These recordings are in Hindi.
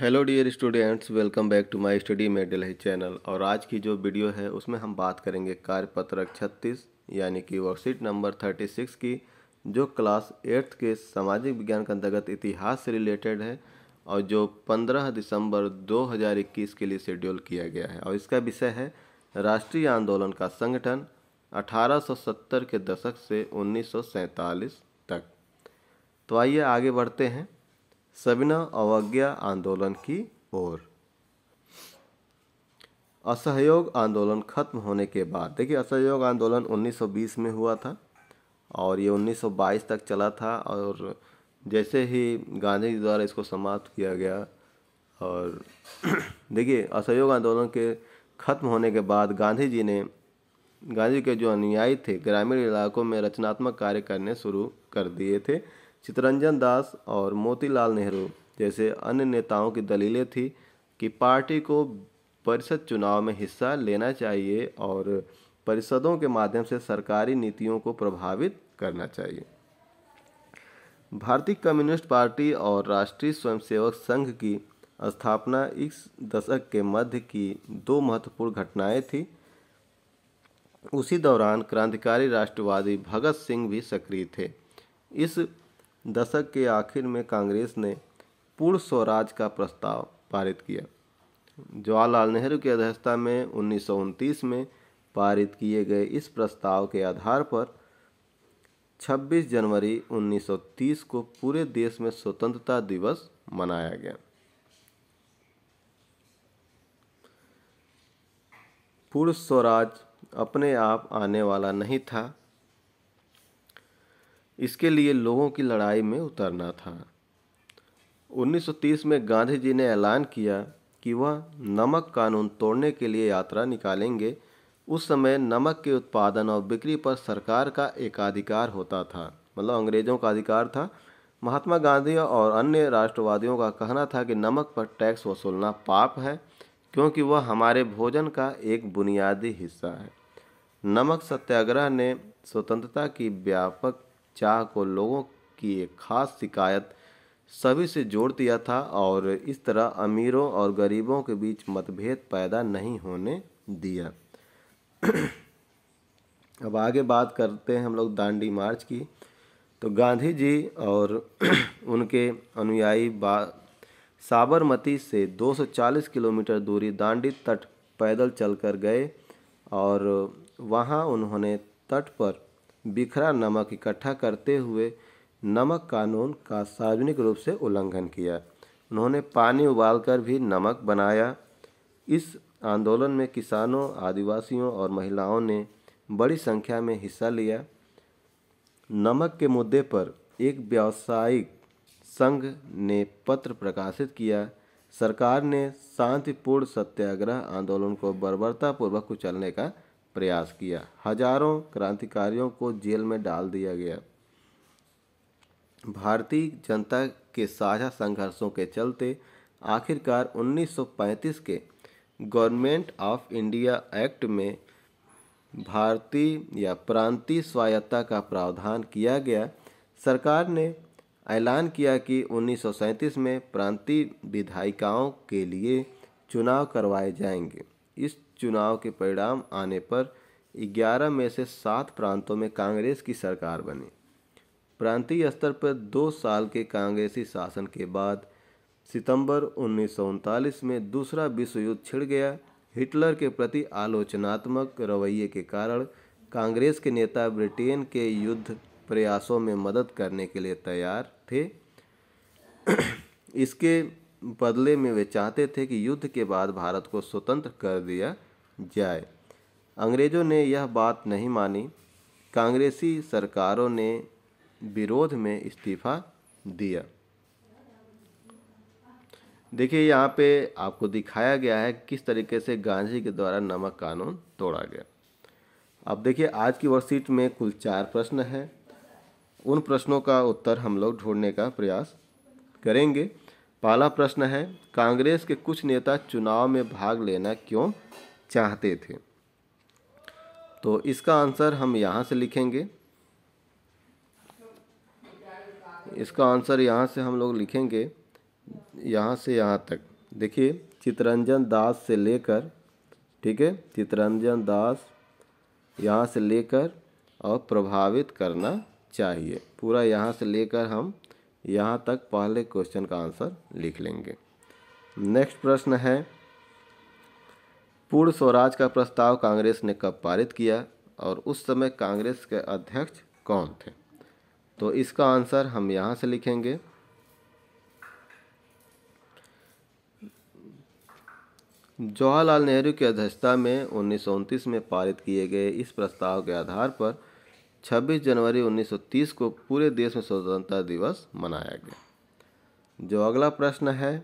hello dear students welcome back to my study medal है चैनल और आज की जो वीडियो है उसमें हम बात करेंगे कार्यपत्रक 36 यानी कि वर्कशीट नंबर 36 की जो क्लास एट्थ के सामाजिक विज्ञान के अंतर्गत इतिहास से रिलेटेड है और जो 15 दिसंबर 2021 के लिए शेड्यूल किया गया है और इसका विषय है राष्ट्रीय आंदोलन का संगठन अठारह के दशक से उन्नीस तक तो आइए आगे बढ़ते हैं सविना अवज्ञा आंदोलन की ओर असहयोग आंदोलन खत्म होने के बाद देखिए असहयोग आंदोलन 1920 में हुआ था और ये 1922 तक चला था और जैसे ही गांधी जी द्वारा इसको समाप्त किया गया और देखिए असहयोग आंदोलन के खत्म होने के बाद गांधी जी ने गांधी के जो अनुयायी थे ग्रामीण इलाकों में रचनात्मक कार्य करने शुरू कर दिए थे चितरंजन दास और मोतीलाल नेहरू जैसे अन्य नेताओं की दलीलें थी कि पार्टी को परिषद चुनाव में हिस्सा लेना चाहिए और परिषदों के माध्यम से सरकारी नीतियों को प्रभावित करना चाहिए भारतीय कम्युनिस्ट पार्टी और राष्ट्रीय स्वयंसेवक संघ की स्थापना इस दशक के मध्य की दो महत्वपूर्ण घटनाएं थी उसी दौरान क्रांतिकारी राष्ट्रवादी भगत सिंह भी सक्रिय थे इस दशक के आखिर में कांग्रेस ने पूर्ण स्वराज का प्रस्ताव पारित किया जवाहरलाल नेहरू की अध्यक्षता में उन्नीस में पारित किए गए इस प्रस्ताव के आधार पर 26 जनवरी 1930 को पूरे देश में स्वतंत्रता दिवस मनाया गया पूर्व स्वराज अपने आप आने वाला नहीं था इसके लिए लोगों की लड़ाई में उतरना था 1930 में गांधी जी ने ऐलान किया कि वह नमक कानून तोड़ने के लिए यात्रा निकालेंगे उस समय नमक के उत्पादन और बिक्री पर सरकार का एकाधिकार होता था मतलब अंग्रेज़ों का अधिकार था महात्मा गांधी और अन्य राष्ट्रवादियों का कहना था कि नमक पर टैक्स वसूलना पाप है क्योंकि वह हमारे भोजन का एक बुनियादी हिस्सा है नमक सत्याग्रह ने स्वतंत्रता की व्यापक चाह को लोगों की एक खास शिकायत सभी से जोड़ दिया था और इस तरह अमीरों और गरीबों के बीच मतभेद पैदा नहीं होने दिया अब आगे बात करते हैं हम लोग दांडी मार्च की तो गांधी जी और उनके अनुयायी बा साबरमती से 240 किलोमीटर दूरी दांडी तट पैदल चलकर गए और वहाँ उन्होंने तट पर बिखरा नमक इकट्ठा करते हुए नमक कानून का सार्वजनिक रूप से उल्लंघन किया उन्होंने पानी उबालकर भी नमक बनाया इस आंदोलन में किसानों आदिवासियों और महिलाओं ने बड़ी संख्या में हिस्सा लिया नमक के मुद्दे पर एक व्यावसायिक संघ ने पत्र प्रकाशित किया सरकार ने शांतिपूर्ण सत्याग्रह आंदोलन को बर्बरतापूर्वक कुचलने का प्रयास किया हजारों क्रांतिकारियों को जेल में डाल दिया गया भारतीय जनता के साझा संघर्षों के चलते आखिरकार 1935 के गवर्नमेंट ऑफ इंडिया एक्ट में भारतीय या प्रांतीय स्वायत्ता का प्रावधान किया गया सरकार ने ऐलान किया कि 1937 में प्रांतीय विधायिकाओं के लिए चुनाव करवाए जाएंगे इस चुनाव के परिणाम आने पर 11 में से सात प्रांतों में कांग्रेस की सरकार बनी प्रांतीय स्तर पर दो साल के कांग्रेसी शासन के बाद सितंबर उन्नीस में दूसरा विश्व युद्ध छिड़ गया हिटलर के प्रति आलोचनात्मक रवैये के कारण कांग्रेस के नेता ब्रिटेन के युद्ध प्रयासों में मदद करने के लिए तैयार थे इसके बदले में वे चाहते थे कि युद्ध के बाद भारत को स्वतंत्र कर दिया जाए अंग्रेज़ों ने यह बात नहीं मानी कांग्रेसी सरकारों ने विरोध में इस्तीफा दिया देखिए यहाँ पे आपको दिखाया गया है किस तरीके से गांधी के द्वारा नमक कानून तोड़ा गया अब देखिए आज की वर्कशीट में कुल चार प्रश्न हैं उन प्रश्नों का उत्तर हम लोग ढूंढने का प्रयास करेंगे पहला प्रश्न है कांग्रेस के कुछ नेता चुनाव में भाग लेना क्यों चाहते थे तो इसका आंसर हम यहाँ से लिखेंगे इसका आंसर यहाँ से हम लोग लिखेंगे यहाँ से यहाँ तक देखिए चितरंजन दास से लेकर ठीक है चितरंजन दास यहाँ से लेकर और प्रभावित करना चाहिए पूरा यहाँ से लेकर हम यहाँ तक पहले क्वेश्चन का आंसर लिख लेंगे नेक्स्ट प्रश्न है पूर्ण स्वराज का प्रस्ताव कांग्रेस ने कब पारित किया और उस समय कांग्रेस के अध्यक्ष कौन थे तो इसका आंसर हम यहाँ से लिखेंगे जवाहरलाल नेहरू की अध्यक्षता में उन्नीस में पारित किए गए इस प्रस्ताव के आधार पर 26 जनवरी 1930 को पूरे देश में स्वतंत्रता दिवस मनाया गया जो अगला प्रश्न है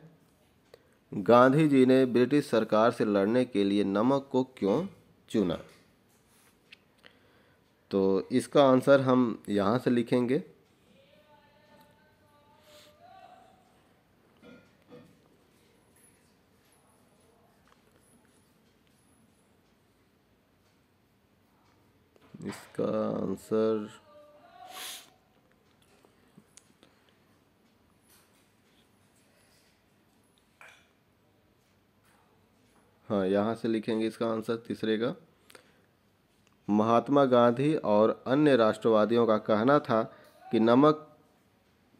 गांधी जी ने ब्रिटिश सरकार से लड़ने के लिए नमक को क्यों चुना तो इसका आंसर हम यहाँ से लिखेंगे इसका आंसर हाँ यहाँ से लिखेंगे इसका आंसर तीसरे का महात्मा गांधी और अन्य राष्ट्रवादियों का कहना था कि नमक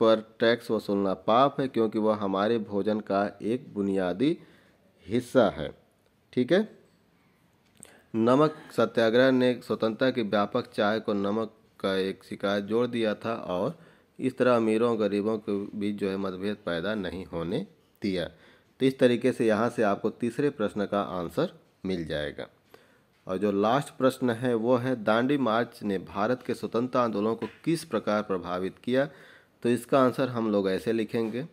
पर टैक्स वसूलना पाप है क्योंकि वह हमारे भोजन का एक बुनियादी हिस्सा है ठीक है नमक सत्याग्रह ने स्वतंत्रता की व्यापक चाय को नमक का एक शिकायत जोड़ दिया था और इस तरह अमीरों गरीबों के बीच जो है मतभेद पैदा नहीं होने दिया तो इस तरीके से यहाँ से आपको तीसरे प्रश्न का आंसर मिल जाएगा और जो लास्ट प्रश्न है वो है दांडी मार्च ने भारत के स्वतंत्रता आंदोलन को किस प्रकार प्रभावित किया तो इसका आंसर हम लोग ऐसे लिखेंगे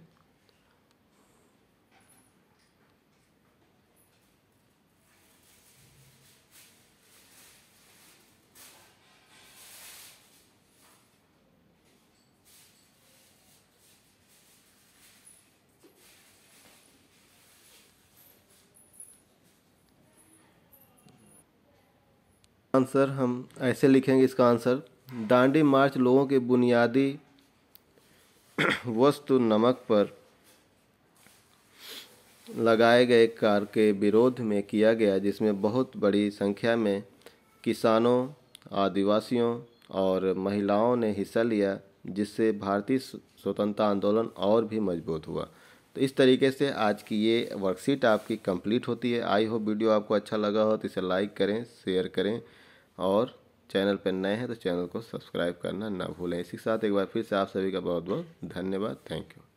आंसर हम ऐसे लिखेंगे इसका आंसर डांडी मार्च लोगों के बुनियादी वस्तु नमक पर लगाए गए कार के विरोध में किया गया जिसमें बहुत बड़ी संख्या में किसानों आदिवासियों और महिलाओं ने हिस्सा लिया जिससे भारतीय स्वतंत्रता आंदोलन और भी मजबूत हुआ तो इस तरीके से आज की ये वर्कशीट आपकी कंप्लीट होती है आई होप वीडियो आपको अच्छा लगा हो तो इसे लाइक करें शेयर करें और चैनल पर नए हैं तो चैनल को सब्सक्राइब करना ना भूलें इसी के साथ एक बार फिर से आप सभी का बहुत बहुत धन्यवाद थैंक यू